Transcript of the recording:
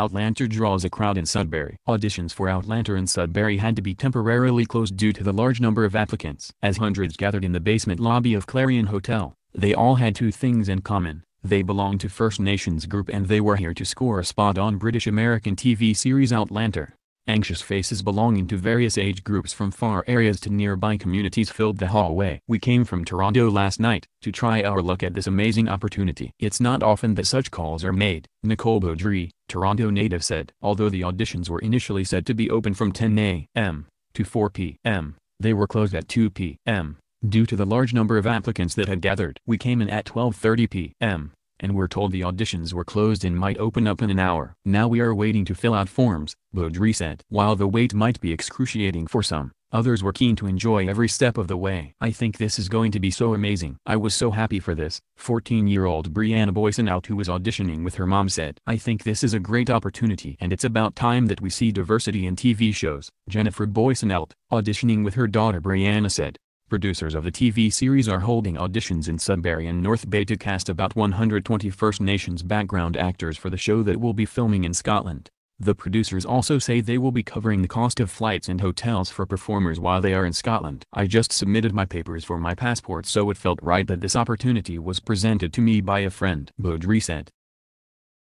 Outlander draws a crowd in Sudbury. Auditions for Outlander in Sudbury had to be temporarily closed due to the large number of applicants. As hundreds gathered in the basement lobby of Clarion Hotel, they all had two things in common. They belonged to First Nations group and they were here to score a spot on British-American TV series Outlander. Anxious faces belonging to various age groups from far areas to nearby communities filled the hallway. We came from Toronto last night to try our luck at this amazing opportunity. It's not often that such calls are made, Nicole Boudry, Toronto native said. Although the auditions were initially said to be open from 10 a.m. to 4 p.m., they were closed at 2 p.m. due to the large number of applicants that had gathered. We came in at 12.30 p.m and we're told the auditions were closed and might open up in an hour. Now we are waiting to fill out forms, Baudry said. While the wait might be excruciating for some, others were keen to enjoy every step of the way. I think this is going to be so amazing. I was so happy for this, 14-year-old Brianna Boyson out who was auditioning with her mom said. I think this is a great opportunity and it's about time that we see diversity in TV shows, Jennifer Boyson out, auditioning with her daughter Brianna said. Producers of the TV series are holding auditions in Sudbury and North Bay to cast about 120 First Nations background actors for the show that will be filming in Scotland. The producers also say they will be covering the cost of flights and hotels for performers while they are in Scotland. I just submitted my papers for my passport so it felt right that this opportunity was presented to me by a friend, Baudry said.